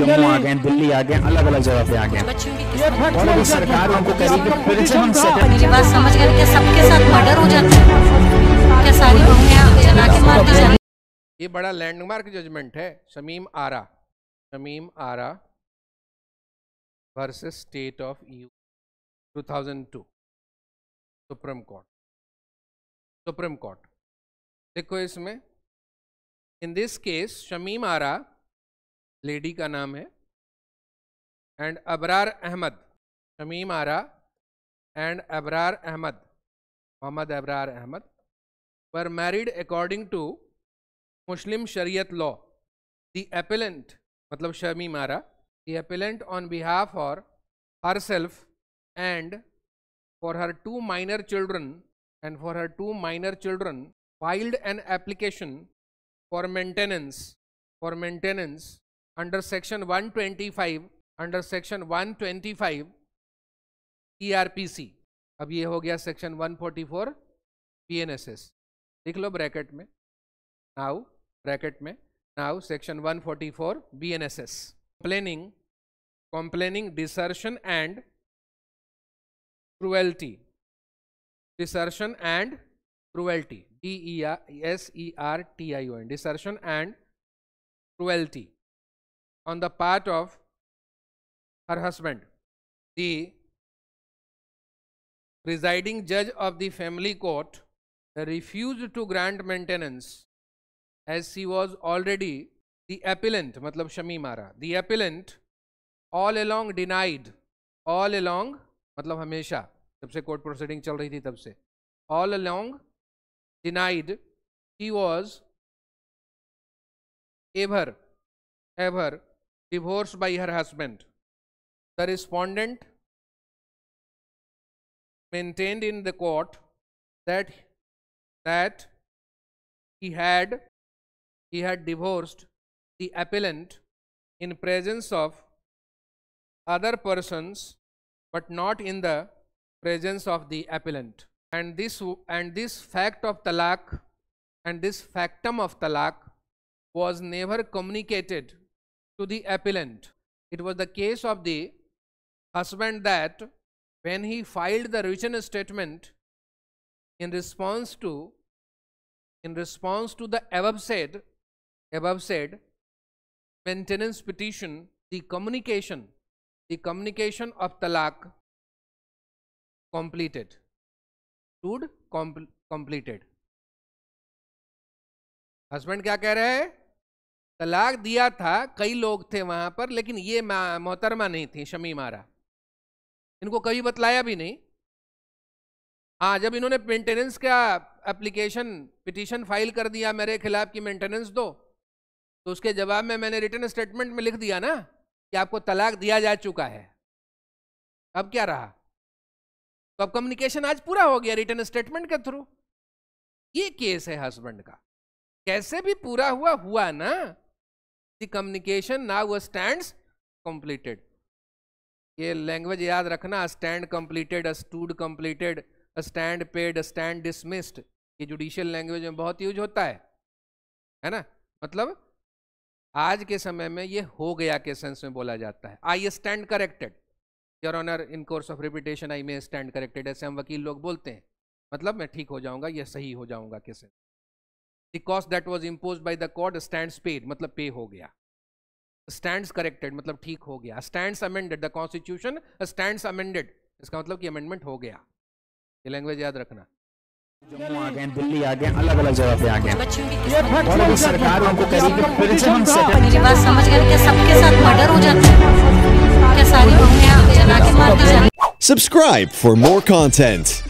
जम्मू आ गए दिल्ली आ गए अलग अलग जगह पे आ गए और अभी सरकार उनको कह रही है फिर से हम मेरी बात समझ गए क्या सबके साथ मर्डर हो जाते है ये बड़ा लैंडमार्क जजमेंट है Shamim Ara Shamim Ara versus state of U 2002 supreme court supreme court देखो इसमें in this case Shamim Ara lady का नाम है and Abrar Ahmed Shamim Ara and Abrar Ahmed Mohammad Abrar Ahmed were married according to Muslim Shariat law the appellant मतलब Shamim Ara the appellant on behalf of herself and for her two minor children and for her two minor children filed an application for maintenance for maintenance under section 125 under section 125 ERPC अब ये हो गया section 144 एस लिख लो bracket में now bracket में now section 144 एस complaining complaining desertion and cruelty desertion and cruelty D E S E R T I O N desertion and cruelty on the part of her husband. The presiding judge of the family court refused to grant maintenance as she was already the appellant, मतलब शमी मारा the appellant all along denied, all along मतलब हमेशा जब से court proceeding चल रही थी तब से all along denied he was ever ever divorced by her husband. The respondent maintained in the court that that he had he had divorced the appellant in presence of other persons but not in the presence of the appellant and this and this fact of talak and this factum of talak was never communicated to the appellant. It was the case of the husband that when he filed the written statement in response to in response to the above said above said maintenance petition the communication the communication of talak completed stood compl completed Husband, क्या कह रहे हैं तलाक दिया था कई लोग थे वहां पर लेकिन ये मोहतरमा नहीं थी शमी मारा इनको कभी बतलाया भी नहीं हाँ जब इन्होंने मेंटेनेंस का एप्लीकेशन पिटीशन फाइल कर दिया मेरे खिलाफ कि मेंटेनेंस दो तो उसके जवाब में मैंने रिटर्न स्टेटमेंट में लिख दिया ना कि आपको तलाक दिया जा चुका है अब क्या रहा तो अब कम्युनिकेशन आज पूरा हो गया रिटर्न स्टेटमेंट के थ्रू ये केस है हस्बैंड का कैसे भी पूरा हुआ हुआ ना the communication now stands completed ये लैंग्वेज याद रखना stand completed stood completed stand paid stand dismissed ये जुडिशियल लैंग्वेज में बहुत यूज होता है है ना मतलब आज के समय में ये हो गया के सेंस में बोला जाता है I stand corrected your honour in course of repetition I may stand corrected ऐसे हम वकील लोग बोलते हैं मतलब मैं ठीक हो जाऊंगा या सही हो जाऊंगा के sense the cost that was imposed by the court stands paid मतलब pay हो गया stands corrected मतलब ठीक हो गया stands amended the constitution uh, stands amended इसका मतलब कि amendment हो गया ये language याद रखना जम्मू आ गए दिल्ली आ गए अलग अलग जगह पे आ गए सरकार हमको फिर से हम मेरी बात समझ गए क्या सबके साथ मर्डर हो है क्या सारी जला के मार दी Subscribe for more content.